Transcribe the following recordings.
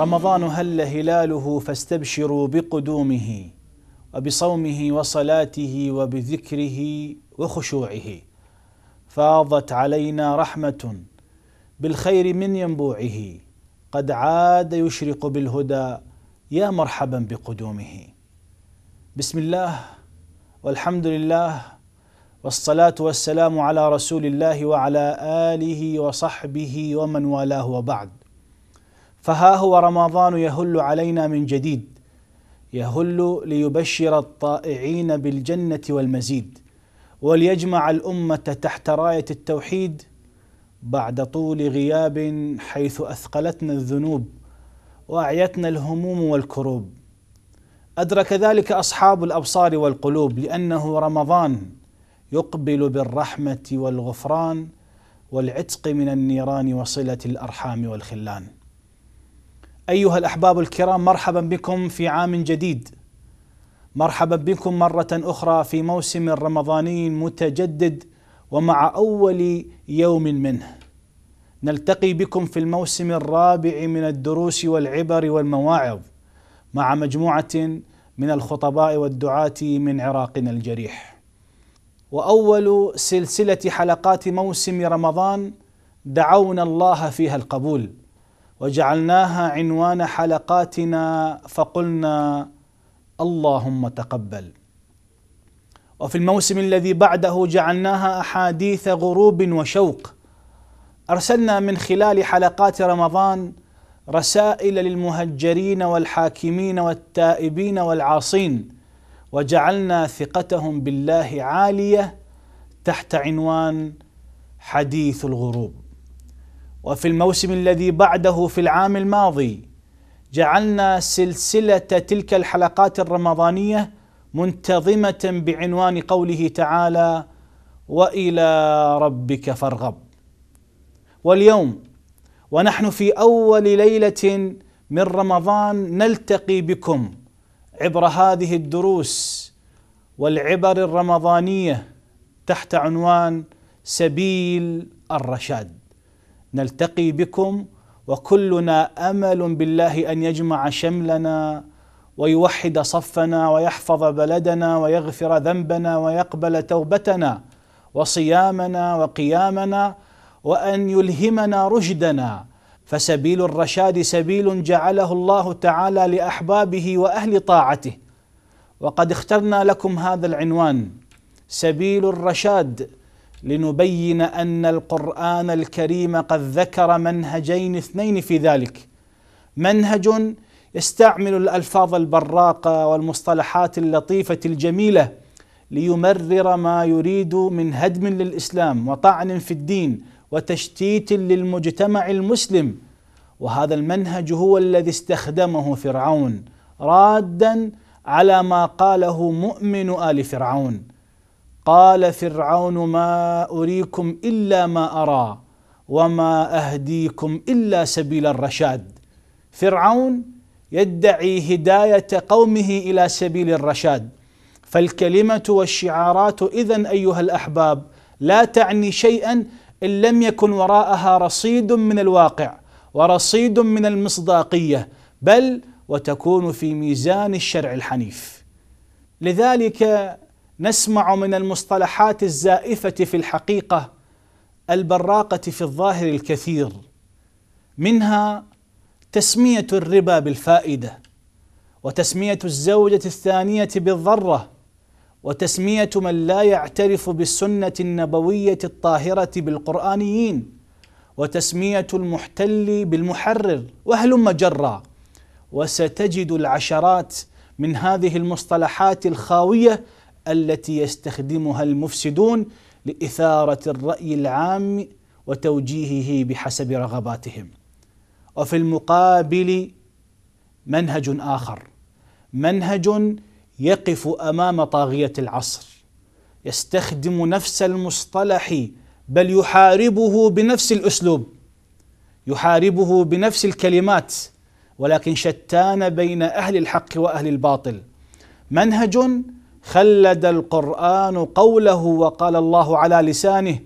رمضان هل هلاله فاستبشروا بقدومه وبصومه وصلاته وبذكره وخشوعه فاضت علينا رحمه بالخير من ينبوعه قد عاد يشرق بالهدى يا مرحبا بقدومه بسم الله والحمد لله والصلاه والسلام على رسول الله وعلى اله وصحبه ومن والاه وبعد فها هو رمضان يهل علينا من جديد يهل ليبشر الطائعين بالجنه والمزيد وليجمع الامه تحت رايه التوحيد بعد طول غياب حيث اثقلتنا الذنوب واعيتنا الهموم والكروب ادرك ذلك اصحاب الابصار والقلوب لانه رمضان يقبل بالرحمه والغفران والعتق من النيران وصله الارحام والخلان أيها الأحباب الكرام مرحبا بكم في عام جديد. مرحبا بكم مرة أخرى في موسم رمضاني متجدد ومع أول يوم منه. نلتقي بكم في الموسم الرابع من الدروس والعبر والمواعظ مع مجموعة من الخطباء والدعاة من عراقنا الجريح. وأول سلسلة حلقات موسم رمضان دعونا الله فيها القبول. وجعلناها عنوان حلقاتنا فقلنا اللهم تقبل وفي الموسم الذي بعده جعلناها احاديث غروب وشوق ارسلنا من خلال حلقات رمضان رسائل للمهجرين والحاكمين والتائبين والعاصين وجعلنا ثقتهم بالله عاليه تحت عنوان حديث الغروب وفي الموسم الذي بعده في العام الماضي جعلنا سلسلة تلك الحلقات الرمضانية منتظمة بعنوان قوله تعالى وإلى ربك فارغب واليوم ونحن في أول ليلة من رمضان نلتقي بكم عبر هذه الدروس والعبر الرمضانية تحت عنوان سبيل الرشاد نلتقي بكم وكلنا امل بالله ان يجمع شملنا ويوحد صفنا ويحفظ بلدنا ويغفر ذنبنا ويقبل توبتنا وصيامنا وقيامنا وان يلهمنا رشدنا فسبيل الرشاد سبيل جعله الله تعالى لاحبابه واهل طاعته وقد اخترنا لكم هذا العنوان سبيل الرشاد لنبين ان القران الكريم قد ذكر منهجين اثنين في ذلك منهج يستعمل الالفاظ البراقه والمصطلحات اللطيفه الجميله ليمرر ما يريد من هدم للاسلام وطعن في الدين وتشتيت للمجتمع المسلم وهذا المنهج هو الذي استخدمه فرعون رادا على ما قاله مؤمن ال فرعون قال فرعون ما اريكم الا ما ارى وما اهديكم الا سبيل الرشاد فرعون يدعي هدايه قومه الى سبيل الرشاد فالكلمه والشعارات اذا ايها الاحباب لا تعني شيئا ان لم يكن وراءها رصيد من الواقع ورصيد من المصداقيه بل وتكون في ميزان الشرع الحنيف لذلك نسمع من المصطلحات الزائفه في الحقيقه البراقه في الظاهر الكثير منها تسميه الربا بالفائده وتسميه الزوجه الثانيه بالضره وتسميه من لا يعترف بالسنه النبويه الطاهره بالقرانيين وتسميه المحتل بالمحرر وهلم جرا وستجد العشرات من هذه المصطلحات الخاويه التي يستخدمها المفسدون لإثارة الرأي العام وتوجيهه بحسب رغباتهم. وفي المقابل منهج آخر، منهج يقف أمام طاغية العصر، يستخدم نفس المصطلح بل يحاربه بنفس الأسلوب، يحاربه بنفس الكلمات ولكن شتان بين أهل الحق وأهل الباطل. منهج خلد القرآن قوله وقال الله على لسانه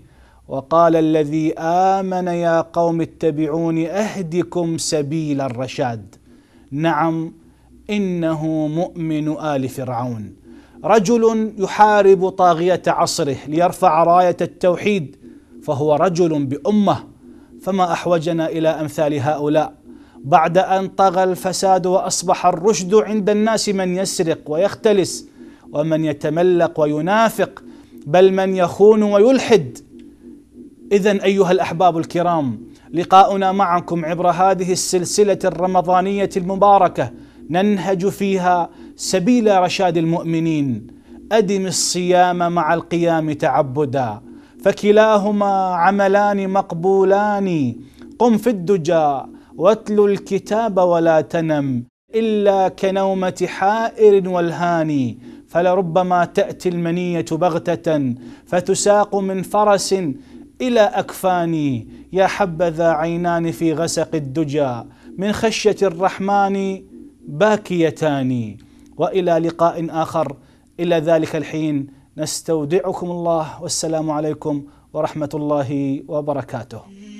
وقال الذي آمن يا قوم اتبعون أهدكم سبيل الرشاد نعم إنه مؤمن آل فرعون رجل يحارب طاغية عصره ليرفع راية التوحيد فهو رجل بأمة فما أحوجنا إلى أمثال هؤلاء بعد أن طغى الفساد وأصبح الرشد عند الناس من يسرق ويختلس ومن يتملق وينافق بل من يخون ويلحد اذا ايها الاحباب الكرام لقاؤنا معكم عبر هذه السلسله الرمضانيه المباركه ننهج فيها سبيل رشاد المؤمنين ادم الصيام مع القيام تعبدا فكلاهما عملان مقبولان قم في الدجى واتلو الكتاب ولا تنم الا كنومه حائر والهاني فلربما تاتي المنيه بغته فتساق من فرس الى اكفاني يا حبذا عينان في غسق الدجى من خشية الرحمن باكيتان والى لقاء اخر الى ذلك الحين نستودعكم الله والسلام عليكم ورحمه الله وبركاته